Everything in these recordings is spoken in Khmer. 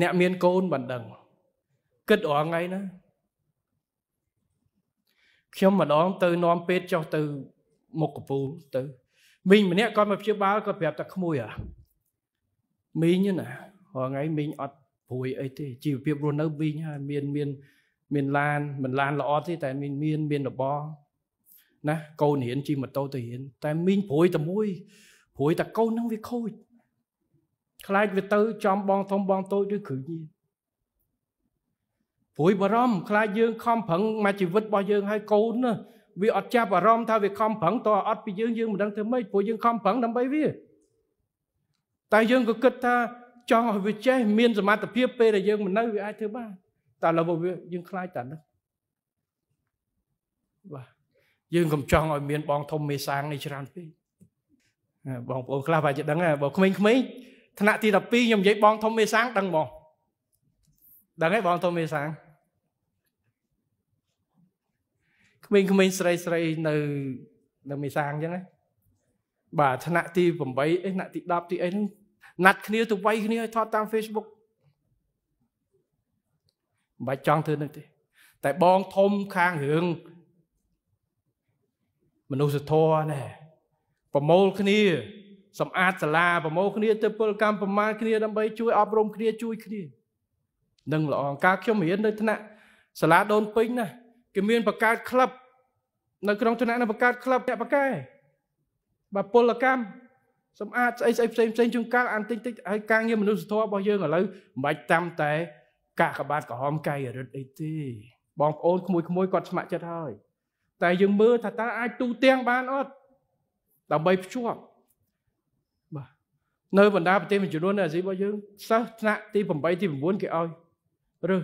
អ្នកមានកូនមិនដឹងគិតរងថ្ងៃណាខ្ញុំម្ដងទៅនាំពេទ្យចុះទៅមុខកពូលទៅមីងម្នាក់គាត់មកព្យាបាលគាត់ប្រាប់តែក្មួយអាមីងណារងថ្ងៃមីងអត់ព្រួយអីទេជីវភាពរស់នៅមីងហើយមានមានមានឡាន មិនឡានល្អទេតែមានមានមានរបស់ណាកូនរៀនជិះម៉ូតូទៅរៀនតែមីងព្រួយតែមួយព្រួយតែកូននឹងវាខូចខ្លាចវាទៅចំបងធំបងតូចឬគ្រឹះញៀនព្រួយបារម្ភខ្លាចយើងខំប្រឹងមកជីវិតរបស់យើងឲ្យកូនណាវាអត់ចាប់អារម្មណ៍ថាវាខំប្រឹងតើអត់ពីយើងយើងមិនដឹងធ្វើម៉េចព្រោះយើងខំប្រឹងដើម្បីវាតែយើងក៏គិតថា ចង់ឲ្យវាចេះមានសមត្ថភាពពេលដែលយើងមិននៅវាអាចធ្វើបានតែឥឡូវយើងខ្លាចតែនោះបាទយើងកំចង់ឲ្យមានបងធំមេសាងនេះច្រើនពេកបងប្អូនខ្លះបាទជិះដឹងហ៎បើក្មេងៗថ្នាក់ទី12ខ្ញុំនិយាយបងធំមេសាំងដឹងមកដឹងហើយបងធំមេសាំងក្មេងៗស្រីស្រីនៅនៅមេសាំងអញ្ចឹងណាបាទថ្នាក់ទី8អីថ្នាក់ទី10ទីអីហ្នឹងណាត់គ្នា ទៅវាយគ្នាឲ្យថតតាម Facebook មិនបាច់ចង់ធ្វើនឹងទេ តែបងធំខាងរឿងមនុស្សធម៌ណែប្រមូលគ្នាសម្អាតសាលាប្រមូលគ្នាទៅពលកម្មប្រមាណគ្នាដើម្បីជួយអប់រំគ្នាជួយគ្នានឹងល្អការខ្ញុំរៀននៅថ្នាក់សាលាដូនពេញណាគេមានបង្កើតក្លឹបនៅក្នុងថ្នាក់នឹងបង្កើតក្លឹបអ្នកបកែបាទពលកម្មសម្អាតស្អីស្អីផ្សេងផ្សេងជួនកាលអានតិចតិចហើយការងារមនុស្សធម៌របស់យើងឥឡូវមិនបាច់តាមតែកាកបាទក្រហមកាយរិទ្ធអីទេបងប្អូនក្មួយក្មួយគាត់ស្ម័គ្រចិត្តហើយតែយើងមើលថាតើអាចទូទាំងបានអត់ដើម្បីភ្ជាប់នៅបណ្ដាប្រទេសមួយចំនួននៅអាស៊ីរបស់យើងសិស្សថ្នាក់ទី8ទី9គេឲ្យឬ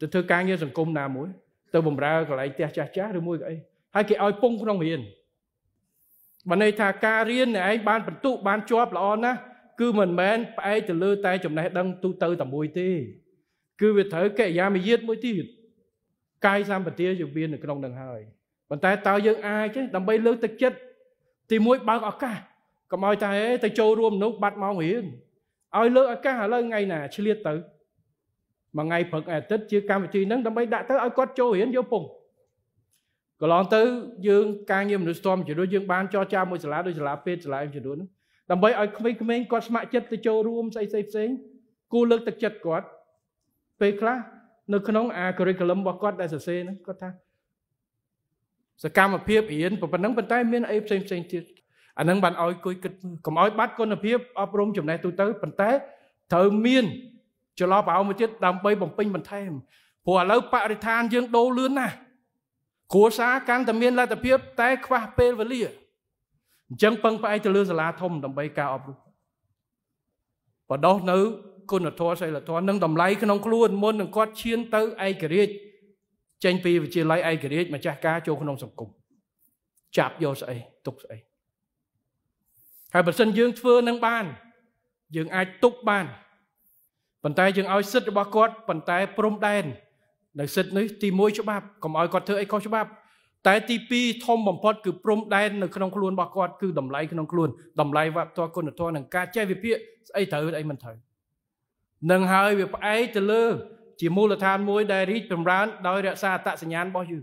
ទៅធ្វើការងារសង្គមណាមួយទៅបម្រើកន្លែងផ្ទះចាស់ចាស់ឬមួយក៏អីហើយគេឲ្យពងក្នុងរៀនបើន័យថាការរៀនឯងបានបន្ទុកបានជាប់ល្អណាស់គឺមិនមែនផ្អែកទៅលើតែចំណេះដឹងទូទៅតែមួយទេគឺវាត្រូវកិរិយាមារយាទមួយទៀតកាយសម្បទាជាមាននៅក្នុងនឹងហើយប៉ុន្តែតើយើងអាចទេដើម្បីលើកទឹកចិត្តទីមួយបើកឱកាសកុំឲ្យតែទៅចូលរួមនោះបាត់ម៉ោងរៀងឲ្យលើកឱកាសឥឡូវថ្ងៃណាឆ្លៀតទៅមួយថ្ងៃព្រឹកអាទិត្យជាកម្មវិធីហ្នឹងដើម្បីដាក់ទៅឲ្យគាត់ចូលរៀនយកពងកន្លងទៅ យើង ការងារមនុស្សធម៌ជំនួសយើងបានចរចាមួយសាលាដោយសាលាពេទ្យសាលាជំនួសហ្នឹងដើម្បីឲ្យក្មេងៗគាត់ស្ម័គ្រចិត្តទៅចូលរួមស្អីផ្សេងផ្សេងគួរលើកទឹកចិត្តគាត់ពេលខ្លះនៅក្នុងអា curriculum របស់គាត់ដែលសរសេរហ្នឹងគាត់ថាសកម្មភាពរៀនប៉ុណ្ណឹងប៉ុន្តែមានអីផ្សេងផ្សេងទៀតអានឹងបានឲ្យគួយគិតកុំឲ្យបាត់គុណភាពអប់រំចំណេះទូទៅប៉ុន្តែត្រូវមានចលប្រអោមួយទៀតដើម្បីបំពេញបន្ថែមព្រោះឥឡូវបរិស្ថានយើងដូរលឿនណាស់គ្រួសារកាន់តែមានលទ្ធភាពតែខ្វះពេលវេលាអញ្ចឹងពឹងផ្អែកទៅលើសាលាធំដើម្បីការអប់រំបដោះនៅគុណធម៌សិលធម៌និងតម្លៃក្នុងខ្លួនមុននឹងគាត់ឈានទៅឯករាជ្យចេញពីវិទ្យាល័យឯករាជ្យម្ចាស់ការចូលក្នុងសង្គមចាប់យកស្អីទុកស្អីហើយបើសិនយើងធ្វើនឹងបានយើងអាចទប់បានប៉ុន្តែយើងឲ្យសិទ្ធិរបស់គាត់ប៉ុន្តែព្រំដែននៅសិទ្ធិនេះទី1ច្បាប់កុំឲ្យគាត់ធ្វើអីខុសច្បាប់ តែទី2ធំបំផុតគឺព្រំដែននៅក្នុងខ្លួនរបស់គាត់គឺតម្លៃក្នុងខ្លួនតម្លៃវប្បធម៌គុណធម៌និងការចេះវិភាគស្អីត្រូវស្អីមិនត្រូវនឹងហើយវាផ្អែកទៅលើជាមូលដ្ឋានមួយ ដែលរីកចម្រើនដោយរក្សាអត្តសញ្ញាណរបស់យើង